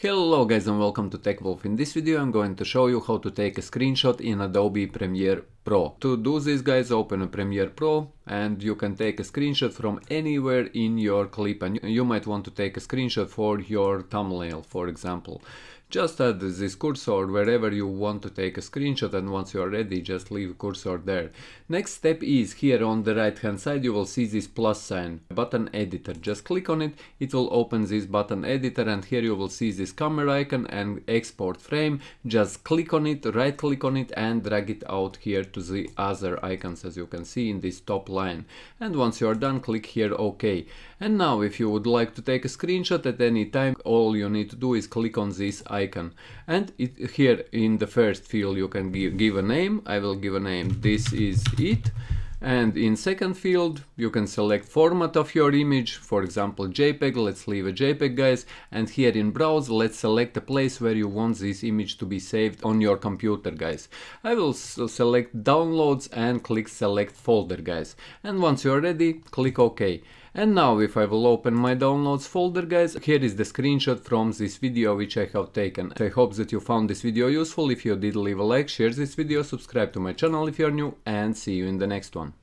Hello guys and welcome to TechWolf. In this video I'm going to show you how to take a screenshot in Adobe Premiere Pro. To do this guys open Premiere Pro and you can take a screenshot from anywhere in your clip and you might want to take a screenshot for your thumbnail for example. Just add this cursor wherever you want to take a screenshot and once you are ready just leave cursor there. Next step is here on the right hand side you will see this plus sign button editor. Just click on it, it will open this button editor and here you will see this camera icon and export frame. Just click on it, right click on it and drag it out here to to the other icons as you can see in this top line. And once you are done, click here OK. And now if you would like to take a screenshot at any time, all you need to do is click on this icon. And it, here in the first field you can give, give a name. I will give a name. This is it. And in second field, you can select format of your image, for example JPEG, let's leave a JPEG guys, and here in browse, let's select a place where you want this image to be saved on your computer guys. I will select downloads and click select folder guys. And once you're ready, click OK. And now if I will open my downloads folder guys, here is the screenshot from this video which I have taken. I hope that you found this video useful, if you did leave a like, share this video, subscribe to my channel if you are new and see you in the next one.